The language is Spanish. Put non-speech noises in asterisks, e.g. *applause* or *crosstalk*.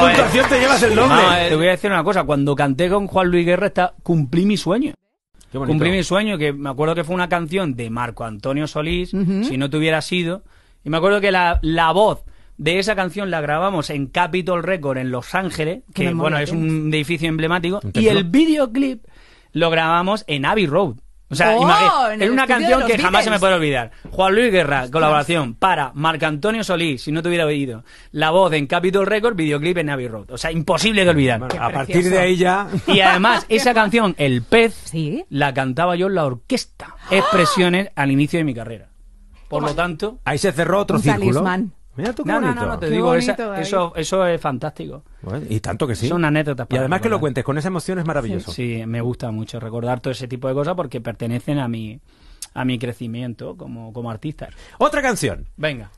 Pues, te llevas el nombre. Eh, te voy a decir una cosa. Cuando canté con Juan Luis Guerra, está, cumplí mi sueño. Cumplí mi sueño, que me acuerdo que fue una canción de Marco Antonio Solís, si no te hubiera sido. Y me acuerdo que la, voz de esa canción la grabamos en Capitol Record en Los Ángeles, que bueno, es un ¿eh? edificio emblemático. y el videoclip lo grabamos en Abbey Road o sea, oh, en, una canción que jamás se me puede olvidar. Juan Luis Guerra, colaboración para Marc Antonio Solís, si no te hubiera oído. La voz en Capitol Records, videoclip en Navy Road. O sea, imposible de olvidar. a partir de ahí ya. Y además, *laughs* esa canción, El Pez, la cantaba yo en la orquesta. Expresiones al inicio de mi carrera. Por lo tanto. Ahí se cerró otro círculo. Mira no, no, te digo, eso, eso es fantástico. y tanto que sí. Son anécdotas. y además que lo cuentes con esa emoción es maravilloso. Sí, me gusta mucho recordar todo ese tipo de cosas porque pertenecen a mi, a mi crecimiento como, como artista. Otra canción. Venga.